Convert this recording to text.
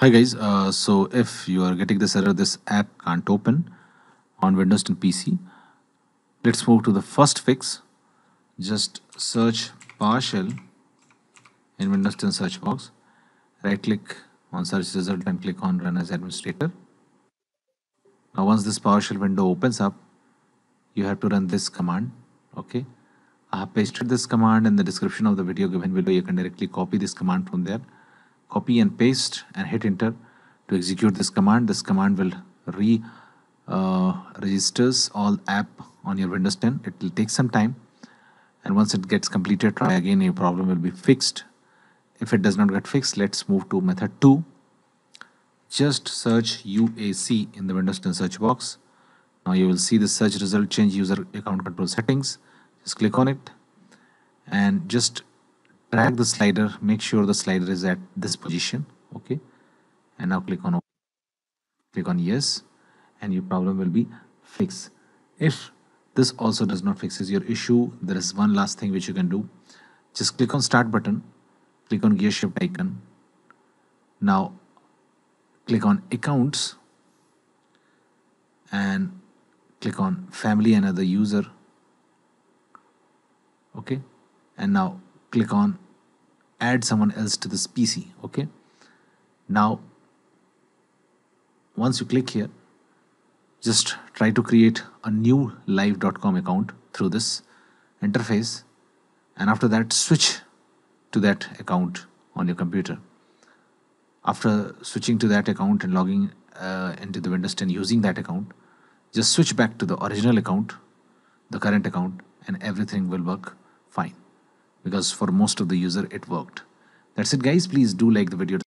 Hi guys, uh, so if you are getting this error, this app can't open on Windows 10 PC. Let's move to the first fix. Just search partial in Windows 10 search box. Right click on search result and click on run as administrator. Now once this PowerShell window opens up, you have to run this command. Okay. I have pasted this command in the description of the video given below. You can directly copy this command from there copy and paste and hit enter to execute this command this command will re uh, registers all app on your Windows 10 it will take some time and once it gets completed try again your problem will be fixed if it does not get fixed let's move to method 2 just search UAC in the Windows 10 search box now you will see the search result change user account control settings just click on it and just drag the slider make sure the slider is at this position okay and now click on click on yes and your problem will be fixed if this also does not fixes your issue there is one last thing which you can do just click on start button click on gear shift icon now click on accounts and click on family and other user okay and now click on add someone else to the PC. okay now once you click here just try to create a new live.com account through this interface and after that switch to that account on your computer after switching to that account and logging uh, into the windows 10 using that account just switch back to the original account the current account and everything will work fine because for most of the user it worked. That's it guys. Please do like the video.